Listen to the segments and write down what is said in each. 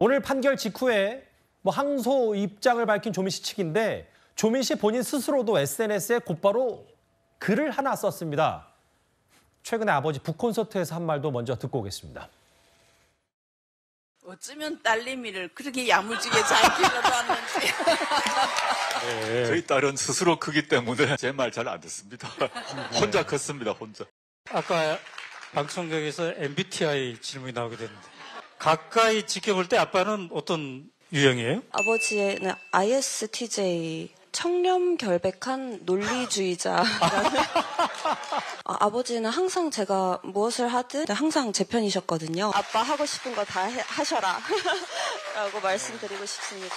오늘 판결 직후에 뭐 항소 입장을 밝힌 조민 씨 측인데 조민 씨 본인 스스로도 SNS에 곧바로 글을 하나 썼습니다. 최근에 아버지 북콘서트에서 한 말도 먼저 듣고 오겠습니다. 어쩌면 딸내미를 그렇게 야무지게 잘 길러봤는지. 네. 저희 딸은 스스로 크기 때문에 제 말 잘 안 듣습니다. 네. 혼자 컸습니다, 혼자. 아까 방송국에서 MBTI 질문이 나오게 됐는데. 가까이 지켜볼 때 아빠는 어떤 유형이에요? 아버지는 ISTJ 청렴 결백한 논리주의자라 아, 버지는 항상 제가 무엇을 하든 항상 제 편이셨거든요. 아빠 하고 싶은 거 다 하셔라 라고 말씀드리고 싶습니다.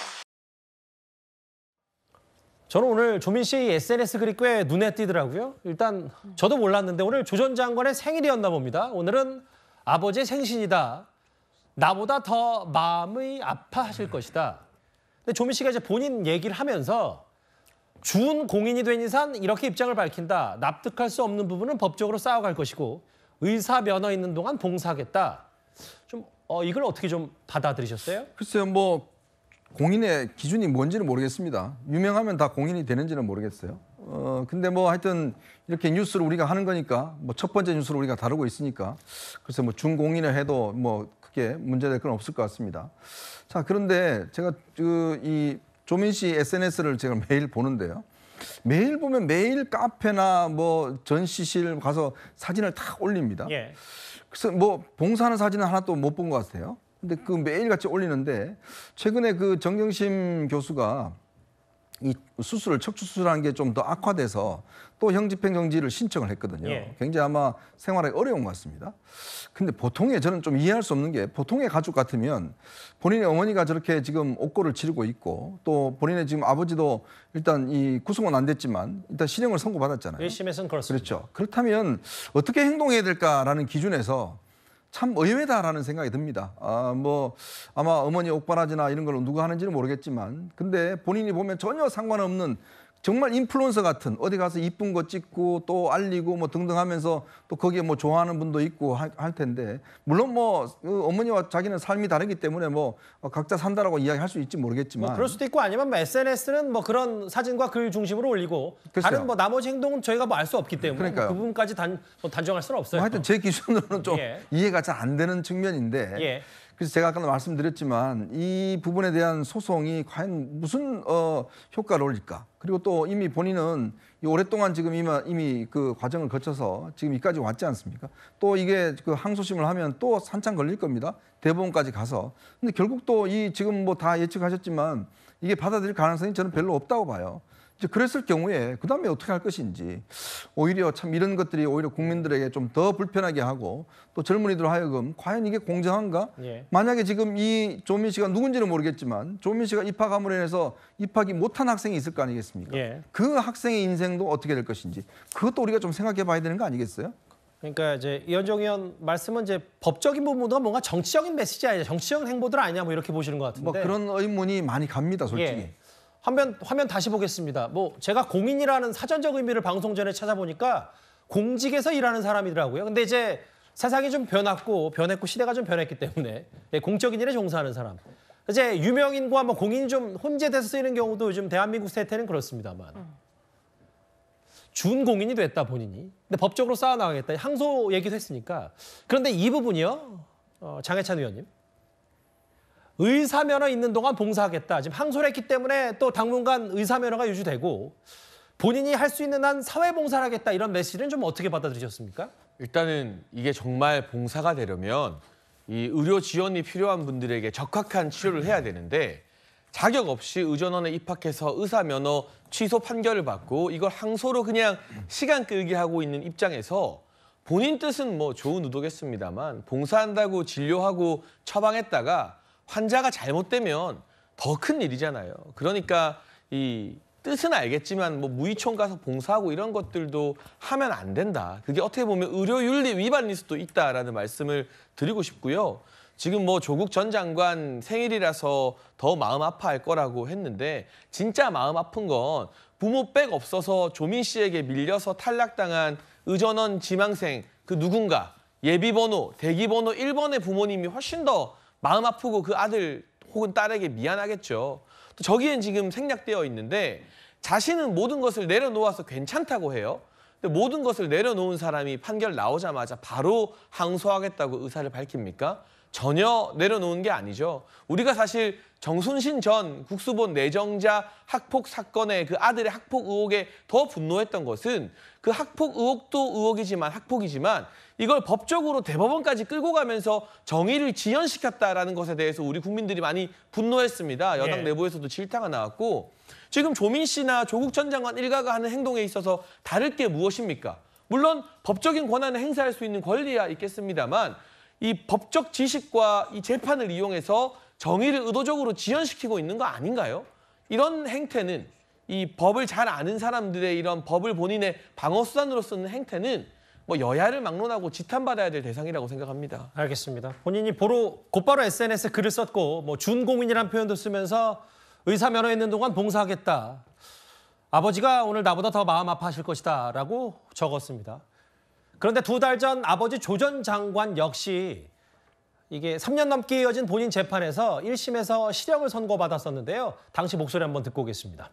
저는 오늘 조민 씨 SNS 글이 꽤 눈에 띄더라고요. 일단 저도 몰랐는데 오늘 조 전 장관의 생일이었나 봅니다. 오늘은 아버지의 생신이다. 나보다 더 마음이 아파하실 것이다. 근데 조민 씨가 이제 본인 얘기를 하면서 준 공인이 된 이상 이렇게 입장을 밝힌다. 납득할 수 없는 부분은 법적으로 쌓아갈 것이고 의사 면허 있는 동안 봉사하겠다. 좀 어, 이걸 어떻게 좀 받아들이셨어요? 글쎄요, 뭐 공인의 기준이 뭔지는 모르겠습니다. 유명하면 다 공인이 되는지는 모르겠어요. 어, 근데 뭐 하여튼 이렇게 뉴스를 우리가 하는 거니까 뭐 첫 번째 뉴스를 우리가 다루고 있으니까 글쎄 뭐 준공인을 해도 뭐 크게 문제될 건 없을 것 같습니다. 자, 그런데 제가 그 이 조민 씨 SNS를 제가 매일 보는데요. 매일 보면 매일 카페나 뭐 전시실 가서 사진을 다 올립니다. 예. 그래서 뭐 봉사하는 사진은 하나 도못 본 것 같아요. 근데 그 매일 같이 올리는데 최근에 그 정경심 교수가 이 수술을 척추 수술하는 게 좀 더 악화돼서 또 형집행 정지를 신청을 했거든요. 예. 굉장히 아마 생활하기 어려운 것 같습니다. 근데 보통의 저는 좀 이해할 수 없는 게 보통의 가족 같으면 본인의 어머니가 저렇게 지금 옥고를 치르고 있고 또 본인의 지금 아버지도 일단 이 구속은 안 됐지만 일단 실형을 선고받았잖아요. 1심에서는 그렇습니다. 그렇죠. 그렇다면 어떻게 행동해야 될까라는 기준에서 참 의외다라는 생각이 듭니다. 아, 뭐 아마 어머니 옥바라지나 이런 걸 누가 하는지는 모르겠지만 근데 본인이 보면 전혀 상관없는 정말 인플루언서 같은 어디 가서 이쁜 거 찍고 또 알리고 뭐 등등 하면서 또 거기에 뭐 좋아하는 분도 있고 하, 할 텐데 물론 뭐 그 어머니와 자기는 삶이 다르기 때문에 뭐 각자 산다라고 이야기할 수 있지 모르겠지만 뭐 그럴 수도 있고 아니면 뭐 SNS는 뭐 그런 사진과 글 중심으로 올리고 글쎄요. 다른 뭐 나머지 행동은 저희가 뭐 알 수 없기 때문에 뭐그 부분까지 단, 뭐 단정할 수는 없어요. 뭐 하여튼 제 기준으로는 좀 예. 이해가 잘 안 되는 측면인데 예. 그래서 제가 아까 말씀드렸지만 이 부분에 대한 소송이 과연 무슨 어, 효과를 올릴까? 그리고 또 이미 본인은 오랫동안 지금 이미, 이미 그 과정을 거쳐서 지금 이까지 왔지 않습니까? 또 이게 그 항소심을 하면 또산참 걸릴 겁니다. 대법원까지 가서. 근데 결국 또 이 지금 뭐 다 예측하셨지만 이게 받아들일 가능성이 저는 별로 없다고 봐요. 이제 그랬을 경우에 그 다음에 어떻게 할 것인지 오히려 참 이런 것들이 오히려 국민들에게 좀 더 불편하게 하고 또 젊은이들 하여금 과연 이게 공정한가? 예. 만약에 지금 이 조민 씨가 누군지는 모르겠지만 조민 씨가 입학함으로 인해서 입학이 못한 학생이 있을 거 아니겠습니까? 예. 그 학생의 인생도 어떻게 될 것인지 그것도 우리가 좀 생각해 봐야 되는 거 아니겠어요? 그러니까 이제 이현종 의원 말씀은 이제 법적인 부분보 뭔가 정치적인 메시지 아니냐, 정치적인 행보들 아니냐 뭐 이렇게 보시는 것 같은데. 뭐 그런 의문이 많이 갑니다, 솔직히. 예. 화면, 화면 다시 보겠습니다. 뭐 제가 공인이라는 사전적 의미를 방송 전에 찾아보니까 공직에서 일하는 사람이더라고요. 근데 이제 세상이 좀 변했고 변했고 시대가 좀 변했기 때문에 예, 공적인 일에 종사하는 사람. 이제 유명인과 뭐 공인 좀 혼재돼서 쓰이는 경우도 요즘 대한민국 세태는 그렇습니다만 준공인이 됐다 본인이. 근데 법적으로 쌓아나가겠다. 항소 얘기도 했으니까. 그런데 이 부분이요, 어, 장해찬 의원님. 의사 면허 있는 동안 봉사하겠다. 지금 항소를 했기 때문에 또 당분간 의사 면허가 유지되고 본인이 할 수 있는 한 사회 봉사를 하겠다 이런 메시지는 좀 어떻게 받아들이셨습니까? 일단은 이게 정말 봉사가 되려면 이 의료 지원이 필요한 분들에게 적합한 치료를 해야 되는데 자격 없이 의전원에 입학해서 의사 면허 취소 판결을 받고 이걸 항소로 그냥 시간 끌기 하고 있는 입장에서 본인 뜻은 뭐 좋은 의도겠습니다만 봉사한다고 진료하고 처방했다가 환자가 잘못되면 더 큰 일이잖아요. 그러니까 이 뜻은 알겠지만 뭐 무의총 가서 봉사하고 이런 것들도 하면 안 된다. 그게 어떻게 보면 의료윤리 위반일 수도 있다라는 말씀을 드리고 싶고요. 지금 뭐 조국 전 장관 생일이라서 더 마음 아파할 거라고 했는데 진짜 마음 아픈 건 부모 백 없어서 조민 씨에게 밀려서 탈락당한 의전원 지망생 그 누군가 예비번호, 대기번호 1번의 부모님이 훨씬 더 마음 아프고 그 아들 혹은 딸에게 미안하겠죠. 또 저기엔 지금 생략되어 있는데 자신은 모든 것을 내려놓아서 괜찮다고 해요. 근데 모든 것을 내려놓은 사람이 판결 나오자마자 바로 항소하겠다고 의사를 밝힙니까? 전혀 내려놓은 게 아니죠. 우리가 사실 정순신 전 국수본 내정자 학폭 사건의 그 아들의 학폭 의혹에 더 분노했던 것은 그 학폭 의혹도 의혹이지만 학폭이지만 이걸 법적으로 대법원까지 끌고 가면서 정의를 지연시켰다라는 것에 대해서 우리 국민들이 많이 분노했습니다. 여당 예. 내부에서도 질타가 나왔고 지금 조민 씨나 조국 전 장관 일가가 하는 행동에 있어서 다를 게 무엇입니까? 물론 법적인 권한을 행사할 수 있는 권리야 있겠습니다만 이 법적 지식과 이 재판을 이용해서 정의를 의도적으로 지연시키고 있는 거 아닌가요? 이런 행태는 이 법을 잘 아는 사람들의 이런 법을 본인의 방어수단으로 쓰는 행태는 뭐 여야를 막론하고 지탄받아야 될 대상이라고 생각합니다. 알겠습니다. 본인이 보로 곧바로 SNS에 글을 썼고 뭐 준공인이란 표현도 쓰면서 의사 면허 있는 동안 봉사하겠다. 아버지가 오늘 나보다 더 마음 아파하실 것이다 라고 적었습니다. 그런데 두 달 전 아버지 조전 장관 역시 이게 3년 넘게 이어진 본인 재판에서 1심에서 실형을 선고받았었는데요. 당시 목소리 한번 듣고 오겠습니다.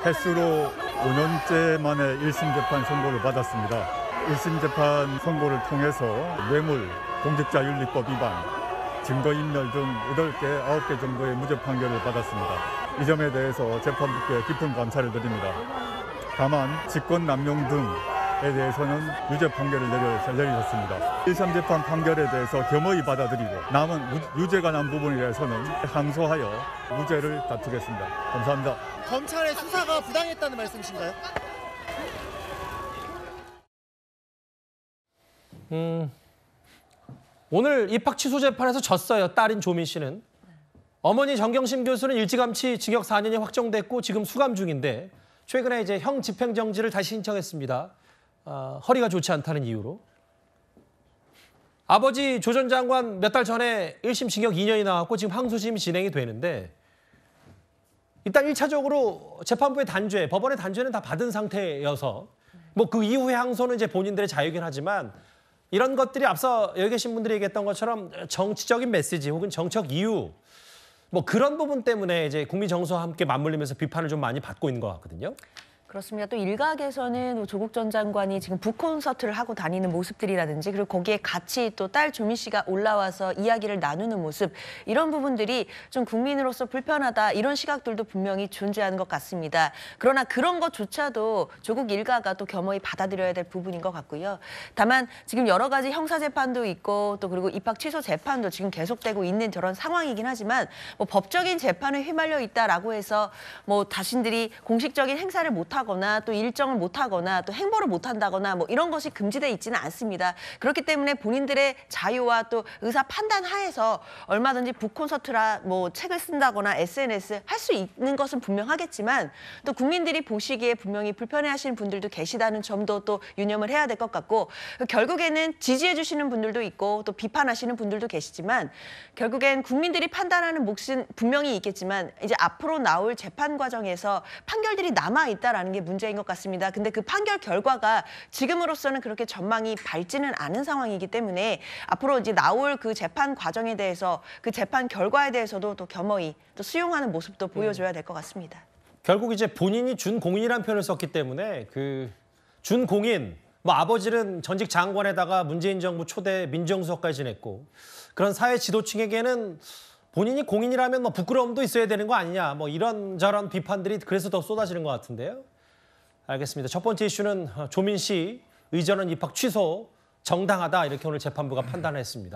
횟수로 5년째 만에 1심 재판 선고를 받았습니다. 1심 재판 선고를 통해서 뇌물, 공직자윤리법 위반, 증거인멸 등 8개, 9개 정도의 무죄 판결을 받았습니다. 이 점에 대해서 재판부께 깊은 감사를 드립니다. 다만 직권남용 등에 대해서는 유죄 판결을 내리셨습니다. 1심 재판 판결에 대해서 겸허히 받아들이고 남은 유죄가 난 부분에 대해서는 항소하여 무죄를 다투겠습니다. 감사합니다. 검찰의 수사가 부당했다는 말씀이신가요? 음, 오늘 입학 취소 재판에서 졌어요. 딸인 조민 씨는. 어머니 정경심 교수는 일찌감치 징역 4년이 확정됐고 지금 수감 중인데 최근에 이제 형 집행정지를 다시 신청했습니다. 어, 허리가 좋지 않다는 이유로 아버지 조 전 장관 몇 달 전에 1심 징역 2년이 나왔고 지금 항소심이 진행이 되는데 일단 1차적으로 재판부의 단죄, 법원의 단죄는 다 받은 상태여서 뭐 그 이후의 항소는 이제 본인들의 자유긴 하지만 이런 것들이 앞서 여기 계신 분들이 얘기했던 것처럼 정치적인 메시지 혹은 정책 이유 뭐 그런 부분 때문에 이제 국민 정서와 함께 맞물리면서 비판을 좀 많이 받고 있는 것 같거든요. 그렇습니다. 또 일각에서는 뭐 조국 전 장관이 지금 북콘서트를 하고 다니는 모습들이라든지 그리고 거기에 같이 또 딸 조미 씨가 올라와서 이야기를 나누는 모습 이런 부분들이 좀 국민으로서 불편하다 이런 시각들도 분명히 존재하는 것 같습니다. 그러나 그런 것조차도 조국 일가가 또 겸허히 받아들여야 될 부분인 것 같고요. 다만 지금 여러 가지 형사 재판도 있고 또 그리고 입학 취소 재판도 지금 계속되고 있는 저런 상황이긴 하지만 뭐 법적인 재판에 휘말려 있다라고 해서 뭐 자신들이 공식적인 행사를 못 하고 못하거나 또 일정을 못하거나 또 행보를 못한다거나 뭐 이런 것이 금지돼 있지는 않습니다. 그렇기 때문에 본인들의 자유와 또 의사 판단 하에서 얼마든지 북 콘서트라 뭐 책을 쓴다거나 SNS 할 수 있는 것은 분명하겠지만 또 국민들이 보시기에 분명히 불편해하시는 분들도 계시다는 점도 또 유념을 해야 될 것 같고 결국에는 지지해 주시는 분들도 있고 또 비판하시는 분들도 계시지만 결국엔 국민들이 판단하는 몫은 분명히 있겠지만 이제 앞으로 나올 재판 과정에서 판결들이 남아 있다라는. 게 문제인 것 같습니다. 근데 그 판결 결과가 지금으로서는 그렇게 전망이 밝지는 않은 상황이기 때문에 앞으로 이제 나올 그 재판 과정에 대해서 그 재판 결과에 대해서도 또 겸허히 또 수용하는 모습도 네. 보여줘야 될 것 같습니다. 결국 이제 본인이 준공인이라는 표현을 썼기 때문에 그 준공인 뭐 아버지는 전직 장관에다가 문재인 정부 초대 민정수석까지 지냈고 그런 사회 지도층에게는 본인이 공인이라면 뭐 부끄러움도 있어야 되는 거 아니냐 뭐 이런 저런 비판들이 그래서 더 쏟아지는 것 같은데요. 알겠습니다. 첫 번째 이슈는 어, 조민 씨 의전은 입학 취소 정당하다 이렇게 오늘 재판부가 판단했습니다.